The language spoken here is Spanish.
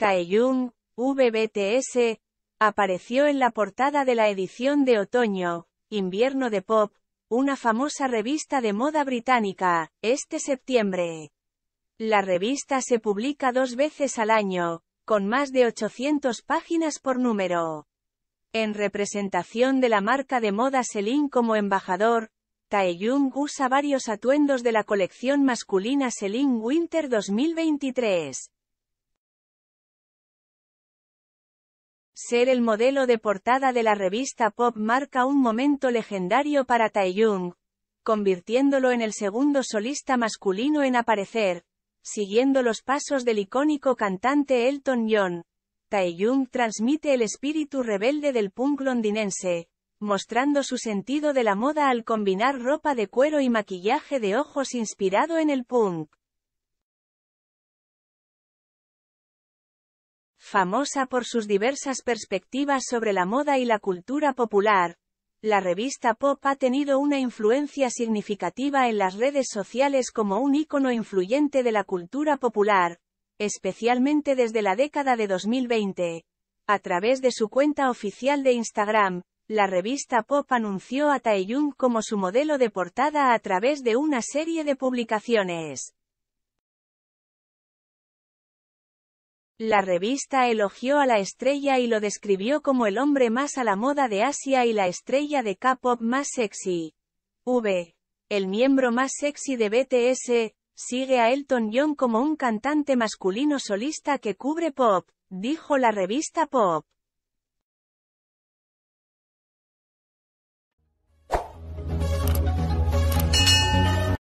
Taeyung, VBTS, apareció en la portada de la edición de otoño, invierno de Pop, una famosa revista de moda británica, este septiembre. La revista se publica dos veces al año, con más de 800 páginas por número. En representación de la marca de moda Selin como embajador, Taeyung usa varios atuendos de la colección masculina Selin Winter 2023, Ser el modelo de portada de la revista Pop marca un momento legendario para Taeyong, convirtiéndolo en el segundo solista masculino en aparecer, siguiendo los pasos del icónico cantante Elton John. Taeyong transmite el espíritu rebelde del punk londinense, mostrando su sentido de la moda al combinar ropa de cuero y maquillaje de ojos inspirado en el punk. Famosa por sus diversas perspectivas sobre la moda y la cultura popular, la revista Pop ha tenido una influencia significativa en las redes sociales como un ícono influyente de la cultura popular, especialmente desde la década de 2020. A través de su cuenta oficial de Instagram, la revista Pop anunció a Taeyong como su modelo de portada a través de una serie de publicaciones. La revista elogió a la estrella y lo describió como el hombre más a la moda de Asia y la estrella de K-pop más sexy. V. El miembro más sexy de BTS, sigue a Elton John como un cantante masculino solista que cubre pop, dijo la revista Pop.